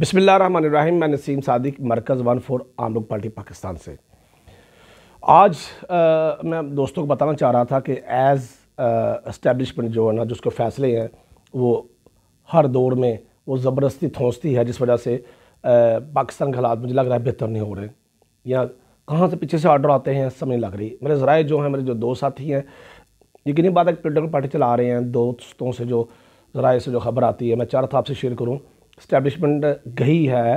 rim मैं नसीम सादिक मरकज़ one four आम लोग पार्टी पाकिस्तान से आज आ, मैं दोस्तों को बताना चाह रहा था कि एज़ इस्टेबलिशमेंट जो है ना जिसको फ़ैसले हैं वो हर दौर में वो ज़बरदस्ती थोंसती है जिस वजह से आ, पाकिस्तान के हालात मुझे लग रहा है बेहतर नहीं हो रहे या कहाँ से पीछे से ऑर्डर आते हैं समझ नहीं लग रही मेरे ज़राए जो हैं मेरे जो दो साथी हैं यकीनी बात है पोलिटिकल पार्टी चला रहे हैं दोस्तों से जो ज़राए से जो खबर आती है मैं चाह रहा था आपसे शेयर करूँ इस्टेब्लिशमेंट गई है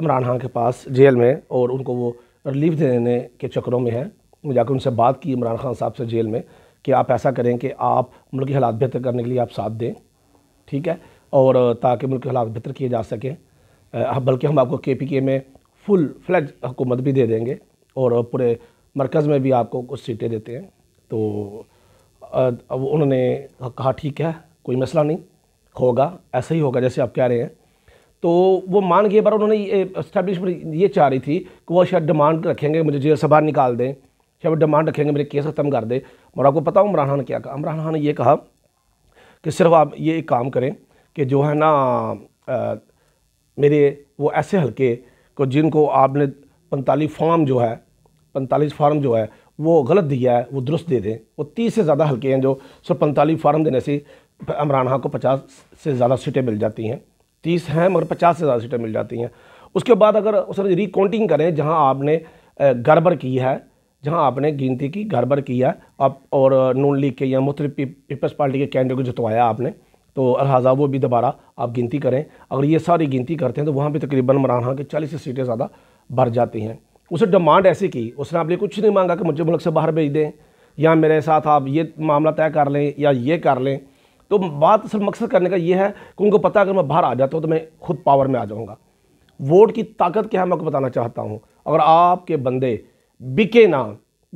इमरान खान के पास जेल में और उनको वो रिलीफ देने के चक्करों में है जाकर उनसे बात की इमरान खान साहब से जेल में कि आप ऐसा करें कि आप मुल्क के हालात बेहतर करने के लिए आप साथ दें ठीक है और ताकि मुल्क के हालात बेहतर किए जा सकें बल्कि हम आपको के पी के में फुल फ्लैज हुकूमत भी दे देंगे और पूरे मरकज़ में भी आपको कुछ सीटें देते हैं तो अब उन्होंने कहा ठीक है कोई मसला नहीं होगा ऐसा ही होगा जैसे आप कह रहे हैं तो वो मान गए पर उन्होंने ये इस्टेब्लिशमेंट ये चाह रही थी कि वो शायद डिमांड रखेंगे मुझे जेल से बाहर निकाल दें शायद डिमांड रखेंगे मेरे केस ख़त्म कर दें और आपको पता हूँ इमरान खान ने क्या कहा इमरान खान ने यह कहा कि सिर्फ आप ये एक काम करें कि जो है ना आ, मेरे वो ऐसे हल्के को जिनको आपने पैंतालीस फॉर्म जो है पैंतालीस फार्म जो है वो गलत दिया है वो दुरुस्त दे दें वो तीस से ज़्यादा हल्के हैं जो सिर्फ पैंतालीस फार्म देने से इमरान खान को पचास से ज़्यादा सीटें मिल जाती हैं तीस हैं मगर पचास से ज़्यादा सीटें मिल जाती हैं उसके बाद अगर उस रिकाउंटिंग करें जहाँ आपने गड़बड़ की है जहाँ आपने गिनती की गड़बड़ की है आप और नून लीग के या मुख्तलि पीपल्स पार्टी के कैंडिडेट को जितवाया आपने तो लिहाजा वो भी दोबारा आप गिनती करें अगर ये सारी गिनती करते हैं तो वहाँ भी तकरीबन मराना के की चालीस से सीटें ज़्यादा बढ़ जाती हैं उसे डिमांड ऐसी की उसने आपने कुछ नहीं मांगा कि मुझे मुल्क से बाहर भेज दें या मेरे साथ आप ये मामला तय कर लें या ये कर लें तो बात सिर्फ मकसद करने का ये है कि उनको पता अगर मैं बाहर आ जाता हूँ तो मैं खुद पावर में आ जाऊँगा वोट की ताकत क्या है मैं आपको बताना चाहता हूँ अगर आपके बंदे बिके ना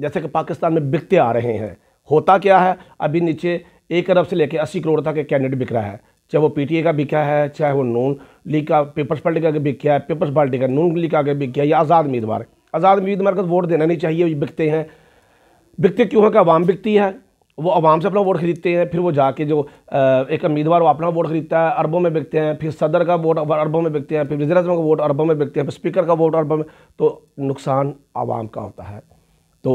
जैसे कि पाकिस्तान में बिकते आ रहे हैं होता क्या है अभी नीचे एक अरब से लेकर अस्सी करोड़ तक के कैंडिडेट बिक रहा है चाहे वो पी का बिका है चाहे वो नून लीग का पीपल्स पार्टी का आगे बिका है पीपल्स पार्टी का नून लीग का आगे बिका है या आज़ाद उम्मीदवार आज़ाद उम्मीदवार का तो वोट देना नहीं चाहिए बिकते हैं बिकते क्यों है कि आवाम बिकती है वो आवाम से अपना वोट खरीदते हैं फिर वो जाके जो एक उम्मीदवार वो अपना वोट खरीदता है अरबों में बिकते हैं फिर सदर का वोट अरबों में बिकते हैं फिर वजी अजम का वोट अरबों में बिकते हैं फिर स्पीकर का वोट अरबों में तो नुकसान आवाम का होता है तो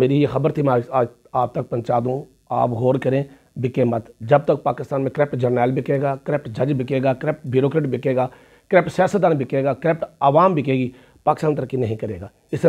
मेरी ये खबर थी मैं आज आप तक पहुँचा दूँ आप गौर करें बिके मत जब तक पाकिस्तान में करप्ट जर्नल बिकेगा करप्ट जज बिकेगा करप्ट ब्यूरोक्रेट बिकेगा करप्ट सियासतदान बिकेगा करप्ट आवाम बिकेगी पाकिस्तान तरक्की नहीं करेगा इस